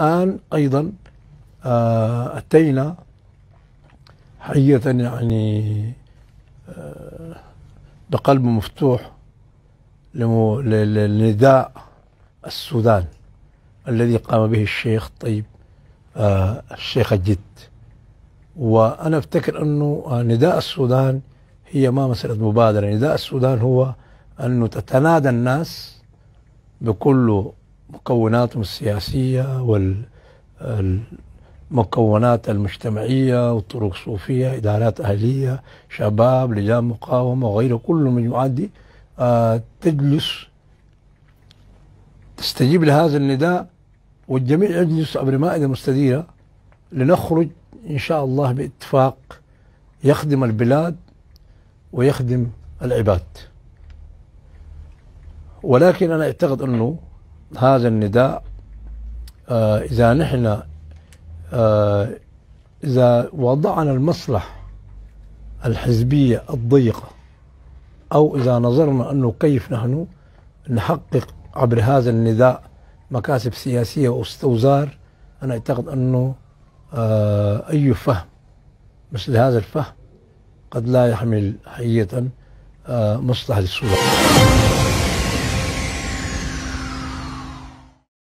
الآن أيضا آه، أتينا حقيقة يعني آه، بقلب مفتوح لنداء السودان الذي قام به الشيخ طيب آه، الشيخ الجد وأنا أفتكر أنه نداء السودان هي ما مسألة مبادرة نداء السودان هو أنه تتنادى الناس بكل مكوناتهم السياسية والمكونات المجتمعية والطرق الصوفية إدارات أهلية شباب لجان مقاومة وغيره كل المجموعات دي آه، تجلس تستجيب لهذا النداء والجميع يجلس عبر مائدة مستديرة لنخرج إن شاء الله باتفاق يخدم البلاد ويخدم العباد ولكن أنا أعتقد أنه هذا النداء آه، إذا نحن آه، إذا وضعنا المصلحة الحزبية الضيقة أو إذا نظرنا أنه كيف نحن نحقق عبر هذا النداء مكاسب سياسية واستوزار أنا أعتقد أنه آه، أي فهم مثل هذا الفهم قد لا يحمل حقيقة مصلحة السلطة